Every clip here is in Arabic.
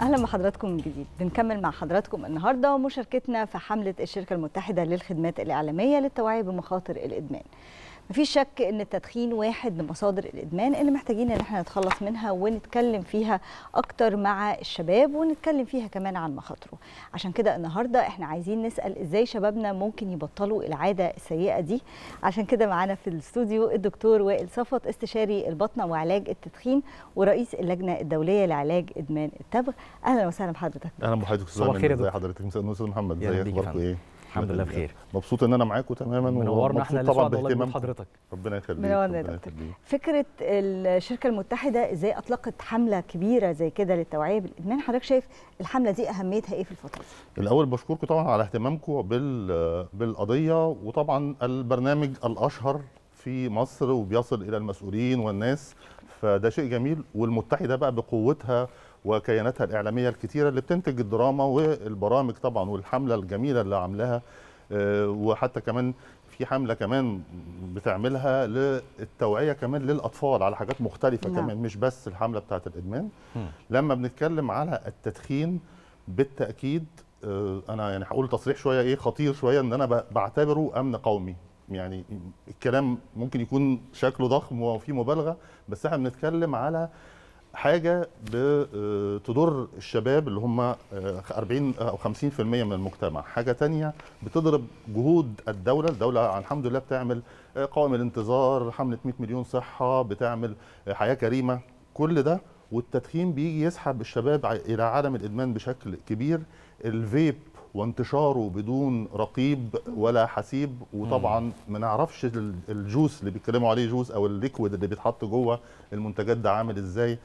اهلا بحضراتكم من جديد بنكمل مع حضراتكم النهارده مشاركتنا في حمله الشركه المتحده للخدمات الاعلاميه للتوعيه بمخاطر الادمان مفيش شك ان التدخين واحد من مصادر الادمان اللي محتاجين ان احنا نتخلص منها ونتكلم فيها اكتر مع الشباب ونتكلم فيها كمان عن مخاطره عشان كده النهارده احنا عايزين نسال ازاي شبابنا ممكن يبطلوا العاده السيئه دي عشان كده معانا في الاستوديو الدكتور وائل صفوت استشاري البطنه وعلاج التدخين ورئيس اللجنه الدوليه لعلاج ادمان التبغ اهلا وسهلا بحضرتك اهلا بحضرتك صباح الخير يا دكتور حضرتك مساء النور استاذ محمد ازيك اخبارك ايه الحمد لله بخير مبسوط ان انا معاكم تماما منورنا احنا طبعا باهتمام حضرتك ربنا يخليك منورنا يا دكتور فكره الشركه المتحده ازاي اطلقت حمله كبيره زي كده للتوعيه بالادمان حضرتك شايف الحمله دي اهميتها ايه في الفتره دي الاول بشكركم طبعا على اهتمامكم بال بالقضيه وطبعا البرنامج الاشهر في مصر وبيصل الى المسؤولين والناس فده شيء جميل والمتحده بقى بقوتها وكياناتها الاعلاميه الكثيره اللي بتنتج الدراما والبرامج طبعا والحمله الجميله اللي عاملاها آه، وحتى كمان في حمله كمان بتعملها للتوعيه كمان للاطفال على حاجات مختلفه نعم. كمان مش بس الحمله بتاعه الادمان م. لما بنتكلم على التدخين بالتاكيد آه، انا يعني هقول تصريح شويه ايه خطير شويه ان انا بعتبره امن قومي يعني الكلام ممكن يكون شكله ضخم وفيه مبالغه بس احنا بنتكلم على حاجه بتضر آه، الشباب اللي هم 40 آه، او 50% من المجتمع، حاجه تانية بتضرب جهود الدوله، الدوله الحمد لله بتعمل آه، قوائم الانتظار، حمله 100 مليون صحه، بتعمل حياه كريمه، كل ده والتدخين بيجي يسحب الشباب الى عالم الادمان بشكل كبير، الفيب وانتشاره بدون رقيب ولا حسيب وطبعا ما نعرفش الجوس اللي بيتكلموا عليه جوس او الليكويد اللي بيتحط جوه المنتجات ده عامل ازاي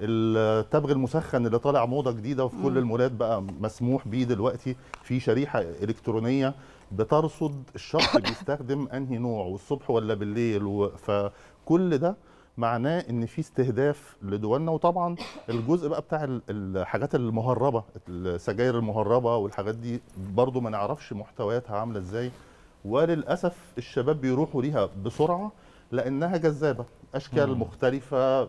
التبغ المسخن اللي طالع موضه جديده وفي كل المولات بقى مسموح بيه دلوقتي في شريحه الكترونيه بترصد الشخص بيستخدم انهي نوع والصبح ولا بالليل فكل ده معناه ان في استهداف لدولنا وطبعا الجزء بقى بتاع الحاجات المهربه السجاير المهربه والحاجات دي برضو ما نعرفش محتوياتها عامله ازاي وللاسف الشباب بيروحوا ليها بسرعه لانها جذابه اشكال مم. مختلفه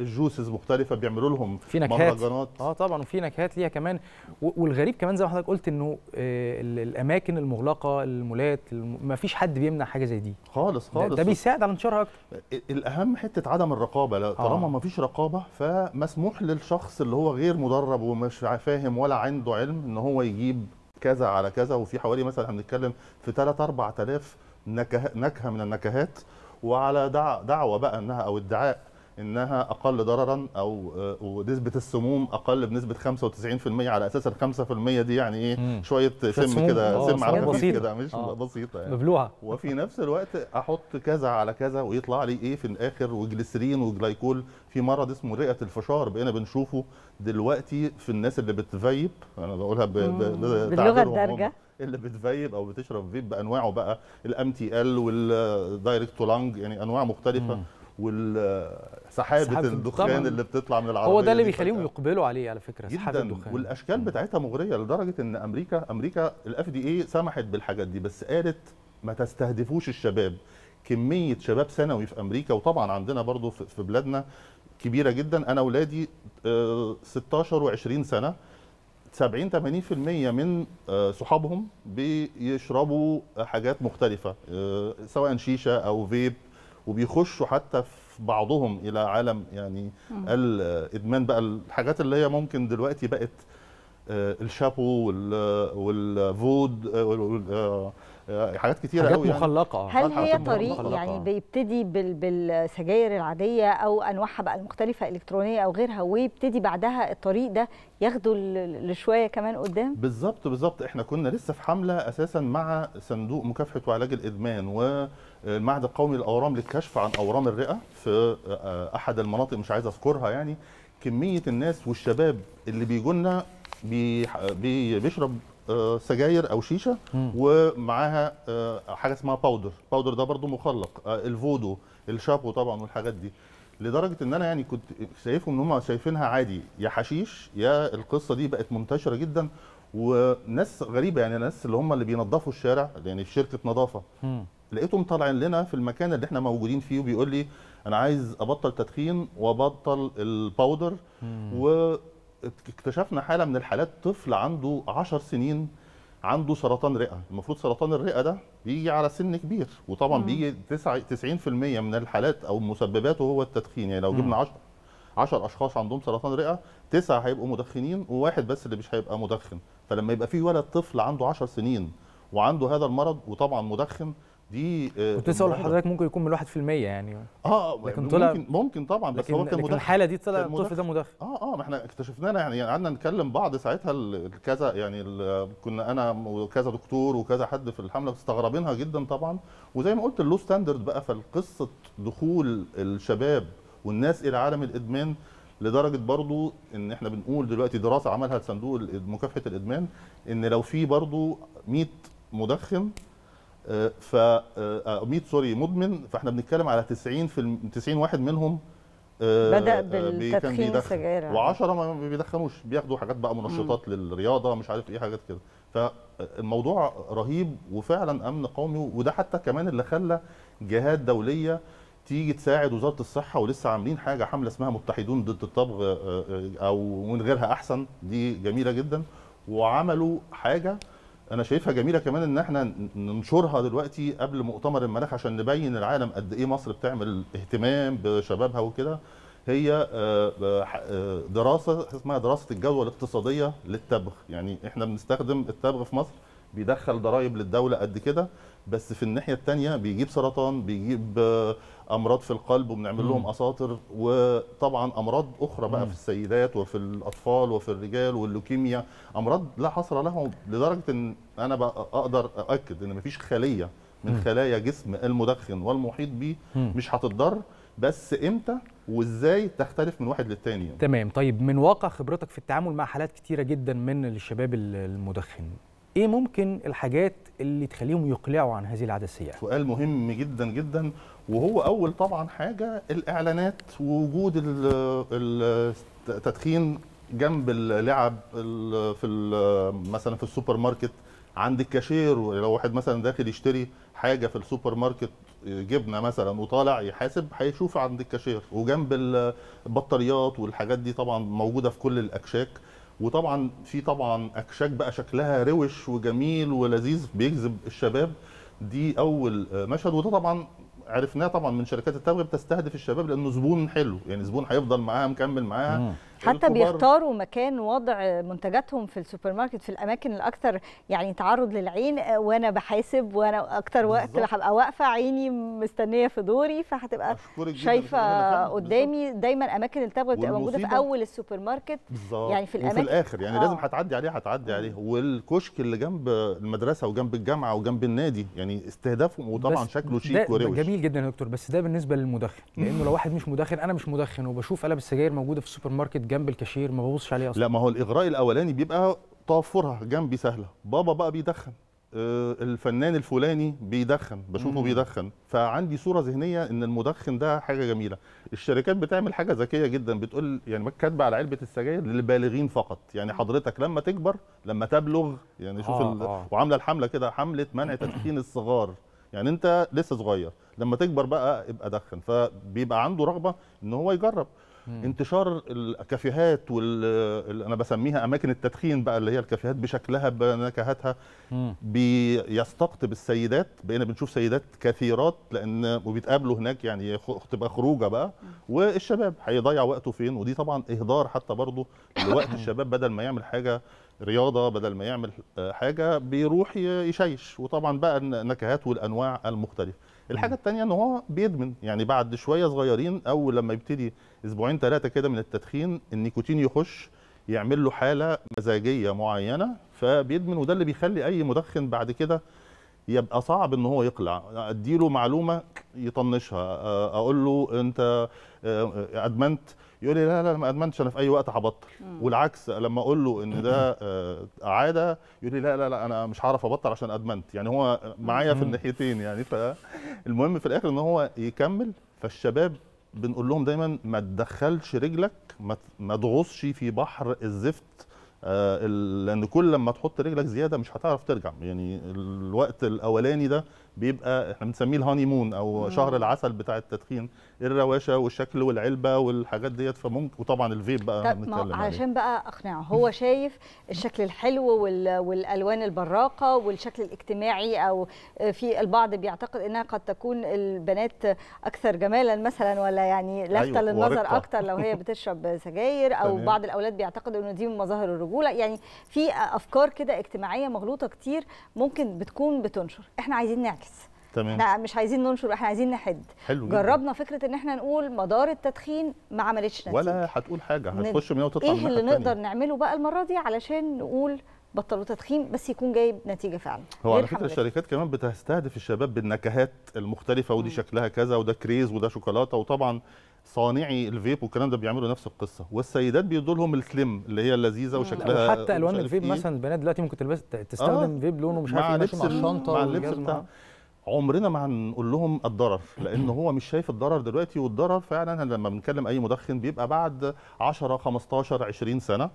الجوسز آه، مختلفه بيعملوا لهم في نكهات مهرجانات اه طبعا وفي نكهات ليها كمان والغريب كمان زي ما حضرتك قلت انه آه، الاماكن المغلقه المولات ما فيش حد بيمنع حاجه زي دي خالص خالص ده بيساعد على انتشارها اكتر آه، الاهم حته عدم الرقابه طالما آه. ما فيش رقابه فمسموح للشخص اللي هو غير مدرب ومش فاهم ولا عنده علم ان هو يجيب كذا على كذا وفي حوالي مثلا بنتكلم في 3 4000 نكهه نكهه من النكهات وعلى دعوه بقى انها او ادعاء انها اقل ضررا او آه، ونسبه السموم اقل بنسبه 95% على اساس ال 5% دي يعني ايه شويه سم كده آه، سم على خفيف كده مش آه. بسيطه يعني مبلوعه وفي نفس الوقت احط كذا على كذا ويطلع لي ايه في الاخر وجليسرين وجلايكول في مرض اسمه رئه الفشار بقينا بنشوفه دلوقتي في الناس اللي بتفيب انا بقولها باللغه الدارجه اللي بتفيب او بتشرب فيب بانواعه بقى الام تي ال والدايركت تو لانج يعني انواع مختلفه مم. والسحابه الدخان اللي بتطلع من العربيه هو ده اللي بيخليهم يقبلوا عليه على فكره سحابه الدخان والاشكال بتاعتها مغريه لدرجه ان امريكا امريكا الاف دي اي سمحت بالحاجات دي بس قالت ما تستهدفوش الشباب كميه شباب ثانوي في امريكا وطبعا عندنا برضو في بلادنا كبيره جدا انا اولادي 16 و20 سنه 70 80% من آه، صحابهم بيشربوا حاجات مختلفه آه، سواء شيشه او فيب وبيخشوا حتى في بعضهم الى عالم يعني الادمان آه، بقى الحاجات اللي هي ممكن دلوقتي بقت الشابو والفود حاجات كتيره قوي مخلقة يعني. مخلقه هل هي طريق مخلقة. يعني بيبتدي بالسجاير العاديه او انواعها بقى المختلفه الكترونيه او غيرها ويبتدي بعدها الطريق ده ياخده لشويه كمان قدام بالظبط بالظبط احنا كنا لسه في حمله اساسا مع صندوق مكافحه وعلاج الادمان والمعهد القومي للاورام للكشف عن اورام الرئه في آه، احد المناطق مش عايز اذكرها يعني كميه الناس والشباب اللي بيجوا لنا بيشرب آه، سجاير او شيشه ومعاها آه، حاجه اسمها باودر باودر ده برضو مخلق آه، الفودو الشابو طبعا والحاجات دي لدرجه ان انا يعني كنت شايفهم ان هم شايفينها عادي يا حشيش يا القصه دي بقت منتشره جدا وناس غريبه يعني ناس اللي هم اللي بينظفوا الشارع يعني في شركه نظافه لقيتهم طالعين لنا في المكان اللي احنا موجودين فيه وبيقول لي انا عايز ابطل تدخين وابطل الباودر مم. و اكتشفنا حاله من الحالات طفل عنده 10 سنين عنده سرطان رئه المفروض سرطان الرئه ده بيجي على سن كبير وطبعا مم. بيجي 90% من الحالات او مسبباته هو التدخين يعني لو جبنا 10 10 اشخاص عندهم سرطان رئه تسعه هيبقوا مدخنين وواحد بس اللي مش هيبقى مدخن فلما يبقى في ولد طفل عنده 10 سنين وعنده هذا المرض وطبعا مدخن دي آه، كنت لسه اقول لحضرتك ممكن يكون من 1% يعني اه لكن طلع ممكن ممكن طبعا بس هو كان مدخن الحاله دي طلع الطفل ده مدخن اه اه ما احنا اكتشفناها يعني،, يعني قعدنا نتكلم بعض ساعتها كذا يعني كنا انا وكذا دكتور وكذا حد في الحمله مستغربينها جدا طبعا وزي ما قلت اللو ستاندرد بقى فالقصه دخول الشباب والناس الى عالم الادمان لدرجه برضو ان احنا بنقول دلوقتي دراسه عملها صندوق مكافحه الادمان ان لو في برضو 100 مدخن ف 100 آه، آه، سوري مدمن فاحنا بنتكلم على 90 في 90 واحد منهم آه، بدا بالتدخين السجاير و10 ما بيدخنوش بياخدوا حاجات بقى منشطات مم. للرياضه مش عارف ايه حاجات كده فالموضوع رهيب وفعلا امن قومي وده حتى كمان اللي خلى جهات دوليه تيجي تساعد وزاره الصحه ولسه عاملين حاجه حمله اسمها متحدون ضد الطبغ او من غيرها احسن دي جميله جدا وعملوا حاجه انا شايفها جميله كمان ان احنا ننشرها دلوقتي قبل مؤتمر المناخ عشان نبين العالم قد ايه مصر بتعمل اهتمام بشبابها وكده هي آه، آه، دراسه اسمها دراسه الجدوى الاقتصاديه للتبغ يعني احنا بنستخدم التبغ في مصر بيدخل ضرائب للدوله قد كده بس في الناحيه الثانيه بيجيب سرطان بيجيب آه، امراض في القلب وبنعمل لهم اساطر وطبعا امراض اخرى بقى في السيدات وفي الاطفال وفي الرجال واللوكيميا امراض لا حصر لها لدرجه ان انا اقدر اؤكد ان مفيش خليه من خلايا جسم المدخن والمحيط بيه مش هتتضر بس امتى وازاي تختلف من واحد للتاني يعني. تمام طيب من واقع خبرتك في التعامل مع حالات كتيره جدا من الشباب المدخن ايه ممكن الحاجات اللي تخليهم يقلعوا عن هذه العاده السيئه سؤال مهم جدا جدا وهو اول طبعا حاجه الاعلانات ووجود التدخين جنب اللعب في مثلا في السوبر ماركت عند الكاشير لو واحد مثلا داخل يشتري حاجه في السوبر ماركت جبنه مثلا وطالع يحاسب هيشوف عند الكاشير وجنب البطاريات والحاجات دي طبعا موجوده في كل الاكشاك وطبعا في طبعا اكشاك بقى شكلها روش وجميل ولذيذ بيجذب الشباب دي اول آه، مشهد وده طبعا عرفناه طبعا من شركات التمويل بتستهدف الشباب لانه زبون حلو يعني زبون هيفضل معاها مكمل معاها حتى بيختاروا مكان وضع منتجاتهم في السوبر ماركت في الاماكن الاكثر يعني تعرض للعين وانا بحاسب وانا اكثر وقت هبقى واقفه عيني مستنيه في دوري فهتبقى شايفه قدامي دايما اماكن التبغ بتبقى موجوده في اول السوبر ماركت بالزبط. يعني في الاماكن وفي الاخر يعني آه. لازم هتعدي عليه هتعدي عليه والكشك اللي جنب المدرسه وجنب الجامعه وجنب النادي يعني استهدافهم وطبعا شكله شيك وروش جميل جدا يا دكتور بس ده بالنسبه للمدخن لانه لو واحد مش مدخن انا مش مدخن وبشوف قلب السجاير موجوده في السوبر ماركت جنب الكاشير ما ببصش عليه اصلا لا ما هو الاغراء الاولاني بيبقى طافرها جنبي سهله بابا بقى بيدخن آه، الفنان الفلاني بيدخن بشوفه بيدخن فعندي صوره ذهنيه ان المدخن ده حاجه جميله الشركات بتعمل حاجه ذكيه جدا بتقول يعني كاتبه على علبه السجاير للبالغين فقط يعني حضرتك لما تكبر لما تبلغ يعني شوف آه آه. وعامله الحمله كده حمله منع تدخين الصغار يعني انت لسه صغير لما تكبر بقى ابقى دخن فبيبقى عنده رغبه ان هو يجرب مم. انتشار الكافيهات وال انا بسميها اماكن التدخين بقى اللي هي الكافيهات بشكلها بنكهاتها بيستقطب السيدات بقينا بنشوف سيدات كثيرات لان وبيتقابلوا هناك يعني تبقى خروجه بقى والشباب هيضيع وقته فين ودي طبعا اهدار حتى برضه لوقت الشباب بدل ما يعمل حاجه رياضه بدل ما يعمل آه، حاجه بيروح يشيش وطبعا بقى النكهات والانواع المختلفه الحاجه الثانيه ان هو بيدمن يعني بعد شويه صغيرين او لما يبتدي اسبوعين ثلاثه كده من التدخين النيكوتين يخش يعمل له حاله مزاجيه معينه فبيدمن وده اللي بيخلي اي مدخن بعد كده يبقى صعب ان هو يقلع اديله معلومه يطنشها اقول له انت ادمنت يقول لي لا لا ما ادمنتش انا في اي وقت هبطل والعكس لما اقول له ان ده آه، عاده يقول لي لا لا لا انا مش هعرف ابطل عشان ادمنت يعني هو معايا في الناحيتين يعني فالمهم في الاخر ان هو يكمل فالشباب بنقول لهم دايما ما تدخلش رجلك ما تغوصش في بحر الزفت آه لان كل لما تحط رجلك زياده مش هتعرف ترجع يعني الوقت الاولاني ده بيبقى احنا بنسميه الهاني مون او مم. شهر العسل بتاع التدخين الرواشه والشكل والعلبه والحاجات ديت فممكن وطبعا الفيب بقى نتكلم علشان بقى اقنعه هو شايف الشكل الحلو والالوان البراقه والشكل الاجتماعي او في البعض بيعتقد انها قد تكون البنات اكثر جمالا مثلا ولا يعني لافته أيوة للنظر ورقة. لو هي بتشرب سجاير او تمام. بعض الاولاد بيعتقدوا انه دي من مظاهر الرجوله يعني في افكار كده اجتماعيه مغلوطه كتير ممكن بتكون بتنشر احنا عايزين نعكس تمام احنا مش عايزين ننشر احنا عايزين نحد حلو جدا. جربنا فكره ان احنا نقول مدار التدخين ما عملتش نتيجه ولا هتقول حاجه هتخش 100 وتطلع ايه اللي نقدر نعمله بقى المره دي علشان نقول بطلوا تدخين بس يكون جايب نتيجه فعلا هو على فكره الشركات كمان بتستهدف الشباب بالنكهات المختلفه ودي م. شكلها كذا وده كريز وده شوكولاته وطبعا صانعي الفيب والكلام ده بيعملوا نفس القصه والسيدات بيدوا لهم السليم اللي هي اللذيذه وشكلها حتى الوان الفيب إيه. مثلا البنات دلوقتي ممكن تلبس تستخدم آه. فيب لونه مش عارف مع إيه، مع الشنطه مع اللبس بتاع عمرنا ما هنقول لهم الضرر لان هو مش شايف الضرر دلوقتي والضرر فعلا لما بنتكلم اي مدخن بيبقى بعد 10 15 20 سنه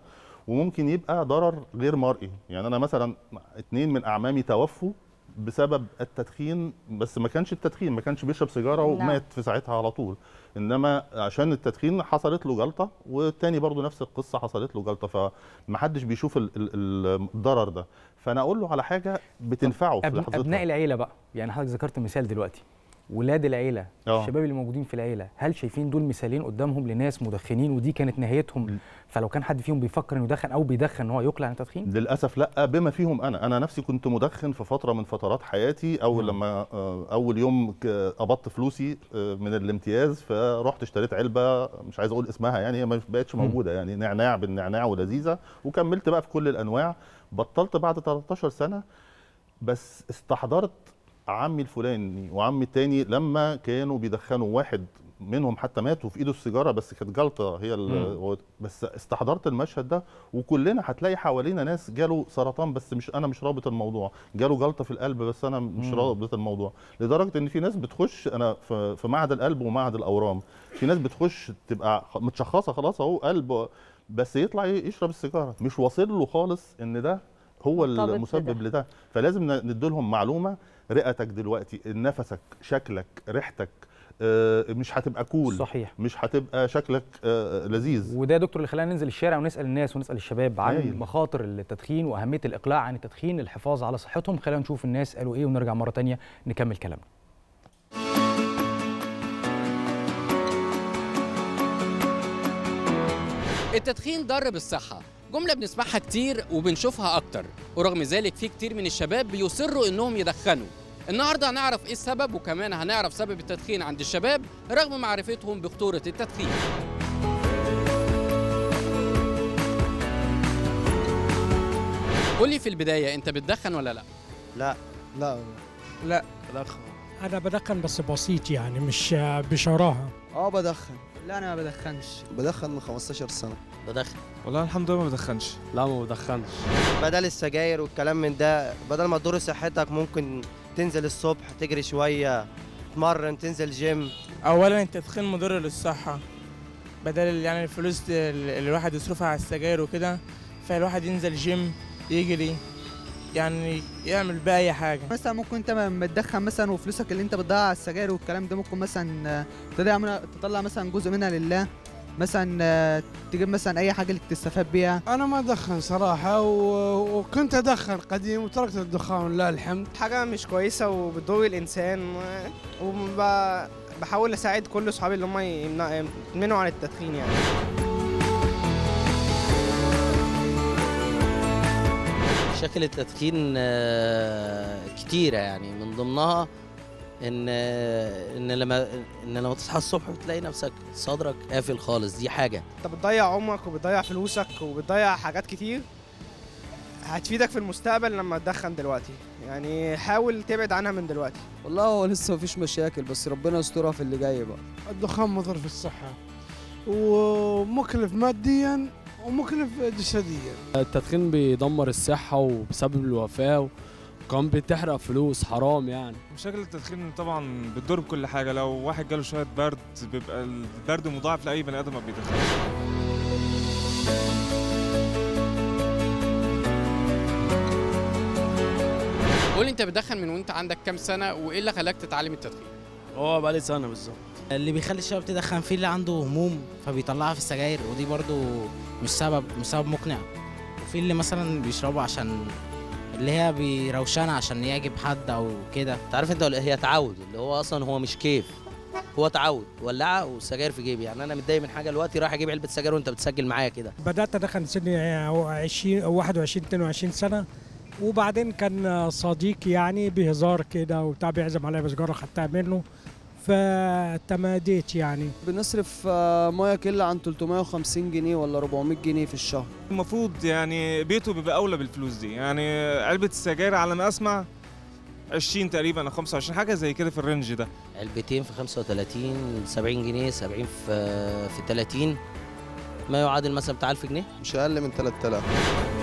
وممكن يبقى ضرر غير مرئي يعني انا مثلا اثنين من اعمامي توفوا بسبب التدخين بس ما كانش التدخين ما كانش بيشرب سيجاره نعم. ومات في ساعتها على طول انما عشان التدخين حصلت له جلطه والتاني برضو نفس القصه حصلت له جلطه فمحدش بيشوف الضرر ده فانا اقول له على حاجه بتنفعه في لحظتها ابناء العيله بقى يعني حضرتك ذكرت مثال دلوقتي ولاد العيله أوه. الشباب اللي موجودين في العيله هل شايفين دول مثالين قدامهم لناس مدخنين ودي كانت نهايتهم م. فلو كان حد فيهم بيفكر انه يدخن او بيدخن هو يقلع عن التدخين للاسف لا بما فيهم انا انا نفسي كنت مدخن في فتره من فترات حياتي اول م. لما آه، اول يوم قبضت فلوسي آه، من الامتياز فرحت اشتريت علبه مش عايز اقول اسمها يعني هي ما بقتش موجوده يعني نعناع بالنعناع ولذيذه وكملت بقى في كل الانواع بطلت بعد 13 سنه بس استحضرت عمي الفلاني وعمي التاني لما كانوا بيدخنوا واحد منهم حتى ماتوا في ايده السيجاره بس كانت جلطه هي بس استحضرت المشهد ده وكلنا هتلاقي حوالينا ناس جاله سرطان بس مش انا مش رابط الموضوع جاله جلطه في القلب بس انا مش مم. رابط الموضوع لدرجه ان في ناس بتخش انا في معهد القلب ومعهد الاورام في ناس بتخش تبقى متشخصه خلاص اهو قلب بس يطلع يشرب السيجاره مش واصل له خالص ان ده هو المسبب لده فلازم ندولهم معلومه رئتك دلوقتي نفسك شكلك ريحتك آه، مش هتبقى كول صحيح مش هتبقى شكلك آه، لذيذ وده يا دكتور اللي خلانا ننزل الشارع ونسال الناس ونسال الشباب عن أيوة. مخاطر التدخين واهميه الاقلاع عن التدخين للحفاظ على صحتهم خلينا نشوف الناس قالوا ايه ونرجع مره ثانيه نكمل كلامنا التدخين ضر بالصحه جملة بنسمعها كتير وبنشوفها أكتر ورغم ذلك في كتير من الشباب بيصروا إنهم يدخنوا النهاردة هنعرف إيه السبب وكمان هنعرف سبب التدخين عند الشباب رغم معرفتهم بخطورة التدخين قولي في البداية أنت بتدخن ولا لا؟ لا لا لا بدخن أنا بدخن بس بسيط يعني مش بشراهة أه بدخن لا انا ما بدخنش بدخن من 15 سنه بدخن والله الحمد لله ما بدخنش لا ما بدخنش بدل السجاير والكلام من ده بدل ما تضر صحتك ممكن تنزل الصبح تجري شويه تمرن تنزل جيم اولا التدخين مضر للصحه بدل يعني الفلوس اللي الواحد يصرفها على السجاير وكده فالواحد ينزل جيم يجري يعني يعمل بقى اي حاجه مثلا ممكن انت متدخن مثلا وفلوسك اللي انت بتضيعها على السجاير والكلام ده ممكن مثلا آه، تضيع تطلع مثلا جزء منها لله مثلا آه، تجيب مثلا اي حاجه اللي تستفاد بيها انا ما ادخن صراحه و... وكنت ادخن قديم وتركت الدخان لله الحمد حاجه مش كويسه وبتضر الانسان وبحاول اساعد كل اصحابي اللي هم يمنعوا عن التدخين يعني مشاكل التدخين آه، كتيره يعني من ضمنها ان آه، ان لما ان لما تصحى الصبح بتلاقي نفسك صدرك قافل خالص دي حاجه انت بتضيع عمرك وبتضيع فلوسك وبتضيع حاجات كتير هتفيدك في المستقبل لما تدخن دلوقتي يعني حاول تبعد عنها من دلوقتي والله هو لسه مفيش مشاكل بس ربنا يسترها في اللي جاي بقى الدخان مضر في الصحه ومكلف ماديا ومكلف جسديا التدخين بيدمر الصحة وبسبب الوفاة وكان بتحرق فلوس حرام يعني مشاكل التدخين طبعا بتضر بكل حاجة لو واحد جاله شوية برد بيبقى البرد مضاعف لأي بني آدم ما بيدخنش قول انت بتدخن من وانت عندك كام سنه وايه اللي خلاك تتعلم التدخين هو بقالي سنه بالظبط اللي بيخلي الشباب تدخن فيه اللي عنده هموم فبيطلعها في السجاير ودي برضو مش سبب مش سبب مقنع وفي اللي مثلا بيشربوا عشان اللي هي بيروشنة عشان يعجب حد او كده انت عارف انت إيه؟ هي تعود اللي هو اصلا هو مش كيف هو تعود ولعها والسجاير في جيبي يعني انا متضايق من حاجه دلوقتي رايح اجيب علبه سجاير وانت بتسجل معايا كده بدات ادخن سن 20 21 22 سنه وبعدين كان صديقي يعني بهزار كده وبتاع بيعزم عليا بسجاره خدتها منه فتماديت يعني بنصرف آه، ميه كل عن 350 جنيه ولا 400 جنيه في الشهر المفروض يعني بيته بيبقى اولى بالفلوس دي يعني علبه السجاير على ما اسمع 20 تقريبا او 25 حاجه زي كده في الرينج ده علبتين في 35 70 جنيه 70 في في 30 ما يعادل مثلا بتاع 1000 جنيه مش اقل من 3000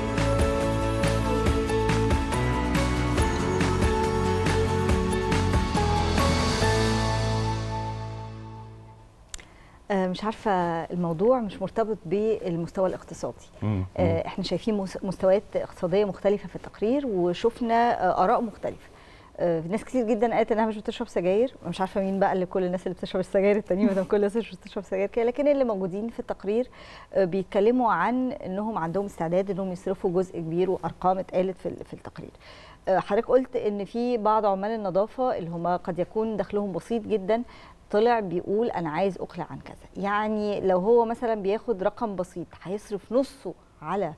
مش عارفه الموضوع مش مرتبط بالمستوى الاقتصادي مم. آه، احنا شايفين مستويات اقتصاديه مختلفه في التقرير وشفنا آه، اراء مختلفه آه، ناس كتير جدا قالت انها مش بتشرب سجاير مش عارفه مين بقى اللي كل الناس اللي بتشرب السجاير التانيين ما كل الناس مش بتشرب سجاير كده لكن اللي موجودين في التقرير بيتكلموا عن انهم عندهم استعداد انهم يصرفوا جزء كبير وارقام اتقالت في التقرير حضرتك قلت ان في بعض عمال النظافه اللي هم قد يكون دخلهم بسيط جدا طلع بيقول انا عايز اقلع عن كذا يعني لو هو مثلا بياخد رقم بسيط هيصرف نصه على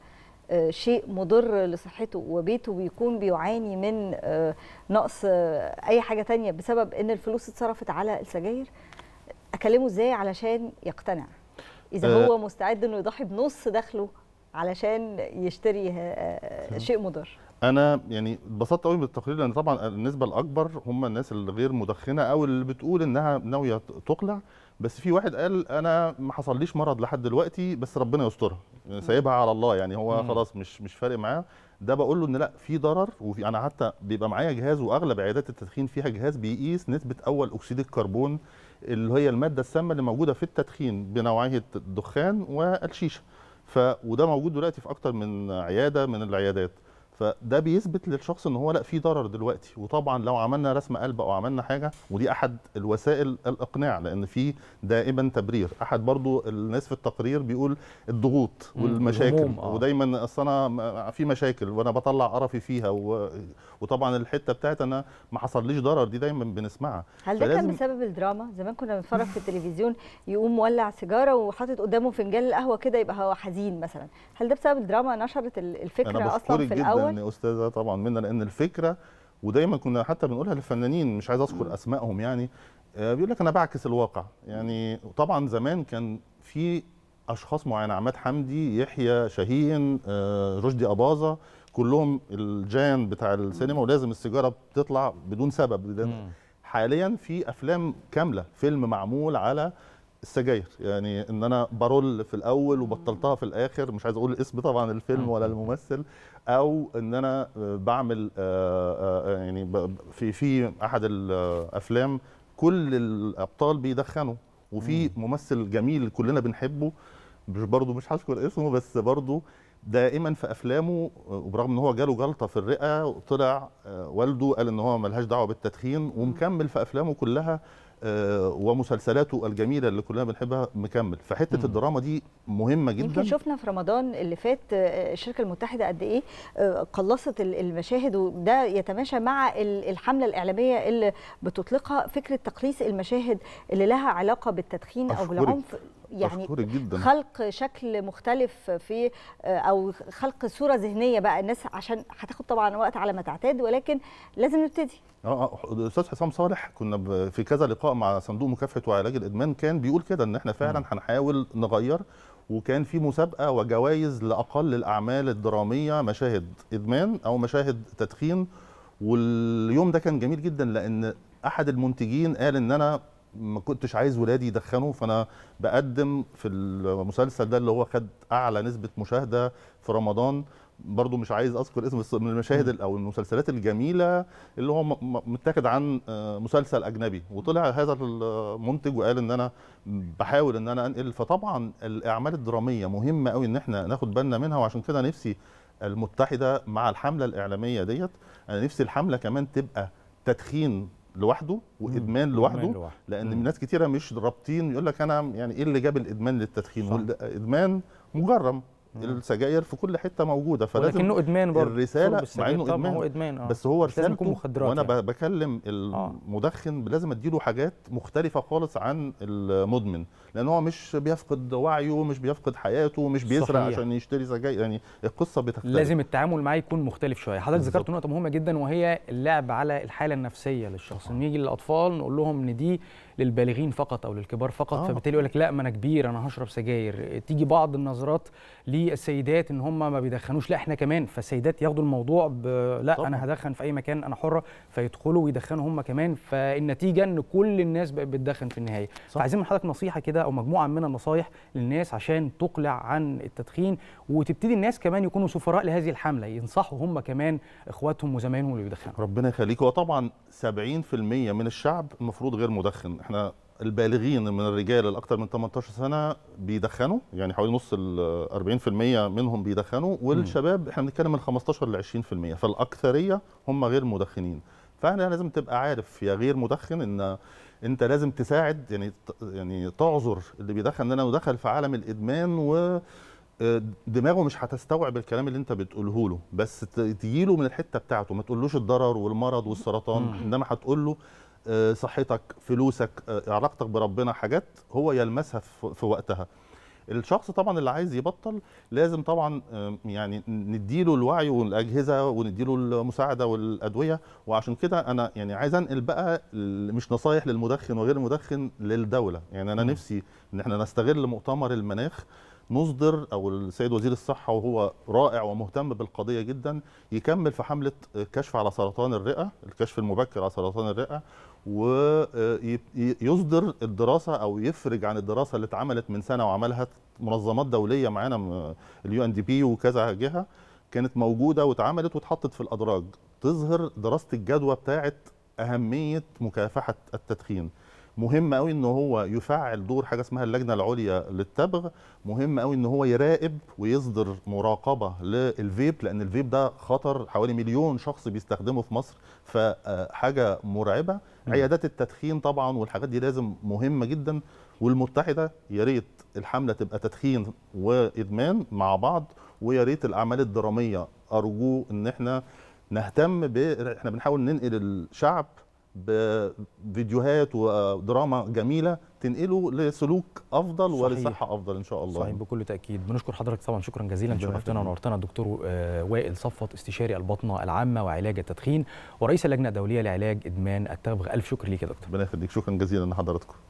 آه، شيء مضر لصحته وبيته بيكون بيعاني من آه، نقص آه، اي حاجه تانية بسبب ان الفلوس اتصرفت على السجاير اكلمه ازاي علشان يقتنع اذا أه هو مستعد انه يضحي بنص دخله علشان يشتري شيء مضر انا يعني اتبسطت قوي بالتقرير لان طبعا النسبه الاكبر هم الناس اللي غير مدخنه او اللي بتقول انها ناويه تقلع بس في واحد قال انا ما حصليش مرض لحد دلوقتي بس ربنا يسترها يعني سايبها على الله يعني هو خلاص مش مش فارق معاه ده بقول له ان لا في ضرر وفي انا حتى بيبقى معايا جهاز واغلب عيادات التدخين فيها جهاز بيقيس نسبه اول اكسيد الكربون اللي هي الماده السامه اللي موجوده في التدخين بنوعيه الدخان والشيشه ف وده موجود دلوقتي في اكتر من عياده من العيادات فده بيثبت للشخص ان هو لا في ضرر دلوقتي وطبعا لو عملنا رسم قلب او عملنا حاجه ودي احد الوسائل الاقناع لان في دائما تبرير احد برضو الناس في التقرير بيقول الضغوط والمشاكل آه. ودايما اصل انا في مشاكل وانا بطلع قرفي فيها و... وطبعا الحته بتاعت انا ما حصليش ضرر دي دايما بنسمعها هل ده كان بسبب الدراما زمان كنا بنتفرج في التلفزيون يقوم مولع سيجاره وحاطط قدامه فنجان القهوه كده يبقى هو حزين مثلا هل ده بسبب الدراما نشرت الفكره اصلا في الاول يعني استاذه طبعا منا لان الفكره ودايما كنا حتى بنقولها للفنانين مش عايز اذكر اسمائهم يعني آه، بيقول لك انا بعكس الواقع يعني طبعا زمان كان في اشخاص معينه عماد حمدي يحيى شاهين آه، رشدي اباظه كلهم الجان بتاع السينما ولازم السيجاره بتطلع بدون سبب حاليا في افلام كامله فيلم معمول على السجاير يعني ان انا برول في الاول وبطلتها في الاخر مش عايز اقول اسم طبعا الفيلم ولا الممثل او ان انا آه، بعمل آه، آه، يعني في في احد الافلام كل الابطال بيدخنوا وفي ممثل جميل كلنا بنحبه مش برضه مش هذكر اسمه بس برضه دائما في افلامه وبرغم ان هو جاله جلطه في الرئه طلع آه، والده قال ان هو ملهاش دعوه بالتدخين ومكمل في افلامه كلها آه، ومسلسلاته الجميله اللي كلنا بنحبها مكمل فحته الدراما دي مهمه جدا يمكن شفنا في رمضان اللي فات آه، الشركه المتحده قد ايه قلصت المشاهد وده يتماشى مع الحمله الاعلاميه اللي بتطلقها فكره تقليص المشاهد اللي لها علاقه بالتدخين أشكرك. او بالعنف يعني جدا. خلق شكل مختلف في آه، او خلق صوره ذهنيه بقى الناس عشان هتاخد طبعا وقت على ما تعتاد ولكن لازم نبتدي اه الاستاذ آه، حسام صالح كنا في كذا لقاء مع صندوق مكافحه وعلاج الادمان كان بيقول كده ان احنا فعلا هنحاول نغير وكان في مسابقه وجوائز لاقل الاعمال الدراميه مشاهد ادمان او مشاهد تدخين واليوم ده كان جميل جدا لان احد المنتجين قال ان انا ما كنتش عايز ولادي يدخنوا فانا بقدم في المسلسل ده اللي هو خد اعلى نسبه مشاهده في رمضان برضو مش عايز اذكر اسم من المشاهد او المسلسلات الجميله اللي هو متاخد عن آه، مسلسل اجنبي وطلع هذا المنتج وقال ان انا بحاول ان انا انقل فطبعا الاعمال الدراميه مهمه قوي ان احنا ناخد بالنا منها وعشان كده نفسي المتحده مع الحمله الاعلاميه ديت انا نفسي الحمله كمان تبقى تدخين لوحده وادمان لوحده لان ناس كتيره مش رابطين يقول لك انا يعني ايه اللي جاب الادمان للتدخين والادمان مجرم السجاير في كل حته موجوده فلازم ولكنه ادمان برضه الرساله مع انه ادمان هو ادمان آه. بس هو رسالته مخدرات وانا يعني. بكلم آه. المدخن لازم اديله حاجات مختلفه خالص عن المدمن لان هو مش بيفقد وعيه مش بيفقد حياته مش بيسرق عشان يشتري سجاير يعني القصه بتختلف لازم التعامل معاه يكون مختلف شويه حضرتك ذكرت نقطه مهمه جدا وهي اللعب على الحاله النفسيه للشخص نيجي للاطفال نقول لهم ان دي للبالغين فقط او للكبار فقط آه. فبالتالي يقول لك لا ما انا كبير انا هشرب سجاير تيجي بعض النظرات للسيدات ان هم ما بيدخنوش لا احنا كمان فالسيدات ياخدوا الموضوع ب... لا طبعا. انا هدخن في اي مكان انا حره فيدخلوا ويدخنوا هم كمان فالنتيجه ان كل الناس بقت بتدخن في النهايه صح. فعايزين من حضرتك نصيحه كده او مجموعه من النصايح للناس عشان تقلع عن التدخين وتبتدي الناس كمان يكونوا سفراء لهذه الحمله ينصحوا هم كمان اخواتهم وزمايلهم اللي بيدخنوا ربنا يخليك وطبعا 70% من الشعب المفروض غير مدخن احنا البالغين من الرجال الاكثر من 18 سنه بيدخنوا يعني حوالي نص ال 40% منهم بيدخنوا والشباب احنا بنتكلم من 15 ل 20% فالاكثريه هم غير مدخنين فاحنا لازم تبقى عارف يا غير مدخن ان انت لازم تساعد يعني يعني تعذر اللي بيدخن ان انا مدخل في عالم الادمان و آه، دماغه مش هتستوعب الكلام اللي انت بتقوله له بس تجيله من الحته بتاعته ما تقولوش الضرر والمرض والسرطان انما هتقول له آه، صحتك فلوسك آه، علاقتك بربنا حاجات هو يلمسها في وقتها الشخص طبعا اللي عايز يبطل لازم طبعا يعني نديله الوعي والاجهزه ونديله المساعده والادويه وعشان كده انا يعني عايز انقل بقى مش نصايح للمدخن وغير المدخن للدوله يعني انا م. نفسي ان احنا نستغل مؤتمر المناخ نصدر او السيد وزير الصحه وهو رائع ومهتم بالقضيه جدا يكمل في حمله آه، كشف على سرطان الرئه الكشف المبكر على سرطان الرئه ويصدر آه، الدراسه او يفرج عن الدراسه اللي اتعملت من سنه وعملها منظمات دوليه معانا اليو ان دي بي وكذا جهه كانت موجوده واتعملت واتحطت في الادراج تظهر دراسه الجدوى بتاعت اهميه مكافحه التدخين مهم قوي ان هو يفعل دور حاجه اسمها اللجنه العليا للتبغ مهم قوي ان هو يراقب ويصدر مراقبه للفيب لان الفيب ده خطر حوالي مليون شخص بيستخدمه في مصر فحاجه مرعبه عيادات التدخين طبعا والحاجات دي لازم مهمه جدا والمتحده يا ريت الحمله تبقى تدخين وادمان مع بعض ويا ريت الاعمال الدراميه ارجو ان احنا نهتم ب احنا بنحاول ننقل الشعب بفيديوهات ودراما جميله تنقله لسلوك افضل صحيح. ولصحه افضل ان شاء الله صحيح بكل تاكيد بنشكر حضرتك طبعا شكرا جزيلا شرفتنا ونورتنا الدكتور آه، وائل صفت استشاري البطنه العامه وعلاج التدخين ورئيس اللجنه الدوليه لعلاج ادمان التبغ الف شكر ليك يا دكتور ربنا يخليك شكرا جزيلا لحضراتكم